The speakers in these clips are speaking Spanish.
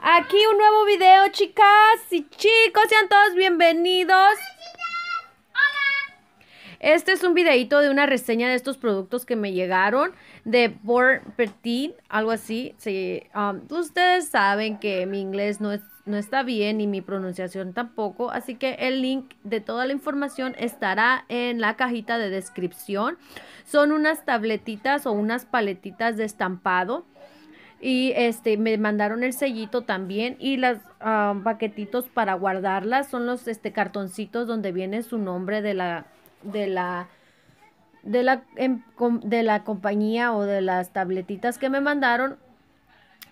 Aquí un nuevo video, chicas y chicos, sean todos bienvenidos. Hola. Este es un videito de una reseña de estos productos que me llegaron de Born Petit, algo así. Um, ustedes saben que mi inglés no está bien y mi pronunciación tampoco, así que el link de toda la información estará en la cajita de descripción. Son unas tabletitas o unas paletitas de estampado y este, me mandaron el sellito también y los ah, paquetitos para guardarlas. Son los este, cartoncitos donde viene su nombre de la, de la, de la, em, de la compañía o de las tabletitas que me mandaron.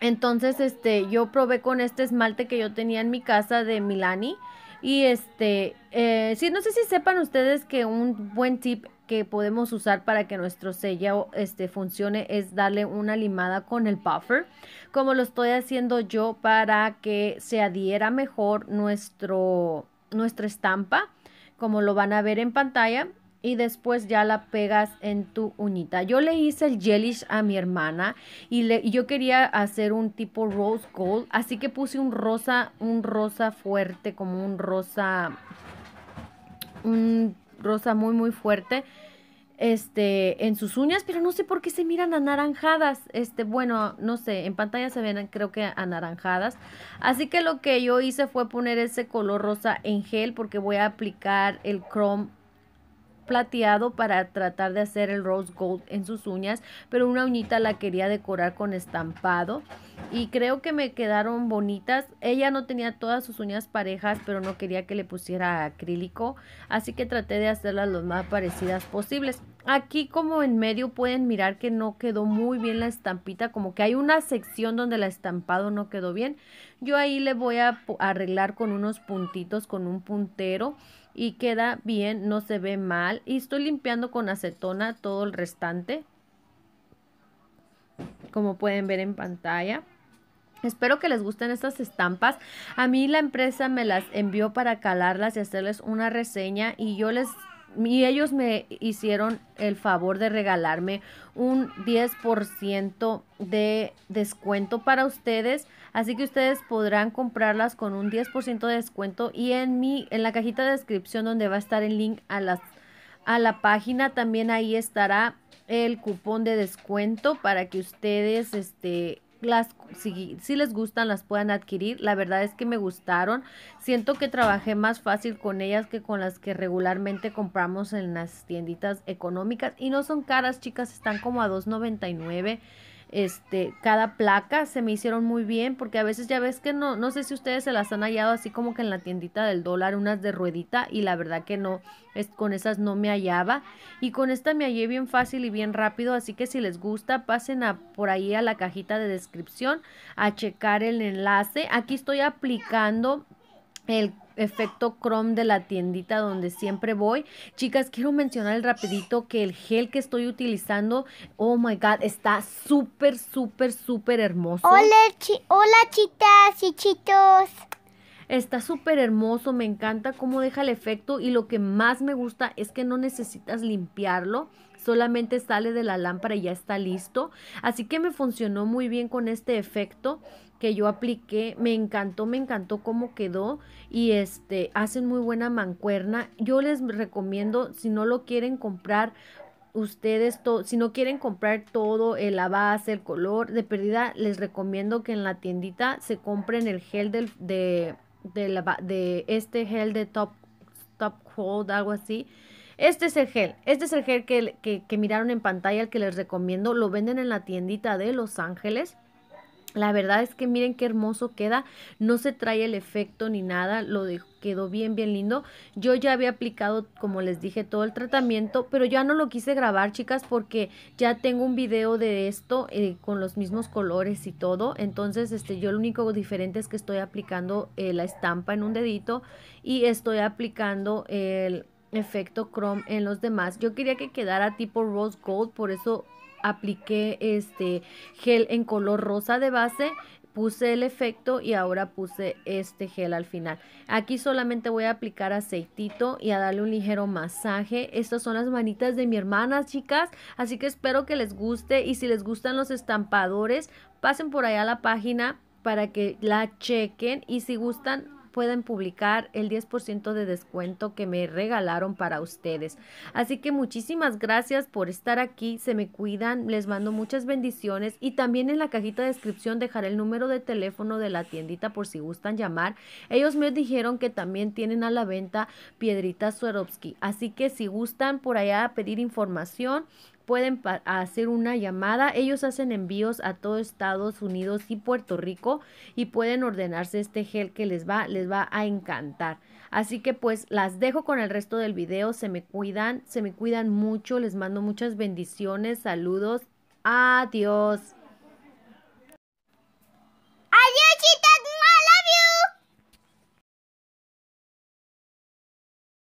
Entonces, este, yo probé con este esmalte que yo tenía en mi casa de Milani. Y este, eh, sí, no sé si sepan ustedes que un buen tip que podemos usar para que nuestro sello este, funcione es darle una limada con el puffer. como lo estoy haciendo yo para que se adhiera mejor nuestro, nuestra estampa, como lo van a ver en pantalla. Y después ya la pegas en tu uñita. Yo le hice el gelish a mi hermana y, le, yo quería hacer un tipo rose gold. Así que puse un rosa, un rosa fuerte, como un rosa, un rosa muy, muy fuerte este, en sus uñas, pero no sé por qué se miran anaranjadas. Este, bueno, no sé, en pantalla se ven creo que anaranjadas. Así que lo que yo hice fue poner ese color rosa en gel porque voy a aplicar el Chrome plateado para tratar de hacer el rose gold en sus uñas, pero una uñita la quería decorar con estampado y creo que me quedaron bonitas. Ella no tenía todas sus uñas parejas, pero no quería que le pusiera acrílico, así que traté de hacerlas lo más parecidas posibles. Aquí como en medio pueden mirar que no quedó muy bien la estampita, como que hay una sección donde la estampado no quedó bien. Yo ahí le voy a arreglar con unos puntitos, con un puntero y queda bien, no se ve mal. Y estoy limpiando con acetona todo el restante, como pueden ver en pantalla. Espero que les gusten estas estampas. A mí la empresa me las envió para calarlas y hacerles una reseña y yo les y ellos me hicieron el favor de regalarme un 10% de descuento para ustedes. Así que ustedes podrán comprarlas con un 10% de descuento. Y en mi, en la cajita de descripción donde va a estar el link a las a la página. También ahí estará el cupón de descuento para que ustedes este, las, si, si, les gustan, las puedan adquirir. La verdad es que me gustaron. Siento que trabajé más fácil con ellas que con las que regularmente compramos en las tienditas económicas. Y no son caras, chicas, están como a $2.99 este, cada placa se me hicieron muy bien porque a veces ya ves que no, no sé si ustedes se las han hallado así como que en la tiendita del dólar, unas de ruedita y la verdad que no, es, con esas no me hallaba y con esta me hallé bien fácil y bien rápido, así que si les gusta pasen a, por ahí a la cajita de descripción a checar el enlace, aquí estoy aplicando el efecto Chrome de la tiendita donde siempre voy. Chicas, quiero mencionar rapidito que el gel que estoy utilizando, oh my god, está súper, súper, súper hermoso. Hola, chi hola chitas y chitos. Está súper hermoso, me encanta cómo deja el efecto y lo que más me gusta es que no necesitas limpiarlo solamente sale de la lámpara y ya está listo. Así que me funcionó muy bien con este efecto que yo apliqué, me encantó, me encantó cómo quedó y este hacen muy buena mancuerna. Yo les recomiendo si no lo quieren comprar ustedes si no quieren comprar todo el la base, el color, de pérdida les recomiendo que en la tiendita se compren el gel de de, la, de este gel de top top cold, algo así este es el gel, este es el gel que, miraron en pantalla, el que les recomiendo, lo venden en la tiendita de Los Ángeles. La verdad es que miren qué hermoso queda, no se trae el efecto ni nada, lo quedó bien, bien lindo. Yo ya había aplicado, como les dije, todo el tratamiento, pero ya no lo quise grabar, chicas, porque ya tengo un video de esto eh, con los mismos colores y todo. Entonces, este, yo lo único diferente es que estoy aplicando eh, la estampa en un dedito y estoy aplicando el efecto chrome en los demás. Yo quería que quedara tipo rose gold, por eso apliqué este gel en color rosa de base puse el efecto y ahora puse este gel al final. Aquí solamente voy a aplicar aceitito y a darle un ligero masaje. Estas son las manitas de mi hermana, chicas. Así que espero que les guste y si les gustan los estampadores, pasen por allá a la página para que la chequen y si gustan pueden publicar el 10% de descuento que me regalaron para ustedes. Así que muchísimas gracias por estar aquí, se me cuidan, les mando muchas bendiciones y también en la cajita de descripción dejaré el número de teléfono de la tiendita por si gustan llamar. Ellos me dijeron que también tienen a la venta piedrita Swarovski, así que si gustan por allá pedir información, pueden hacer una llamada. Ellos hacen envíos a todo Estados Unidos y Puerto Rico y pueden ordenarse este gel que les va, les va a encantar. Así que pues las dejo con el resto del video. Se me cuidan, se me cuidan mucho. Les mando muchas bendiciones, saludos. Adiós.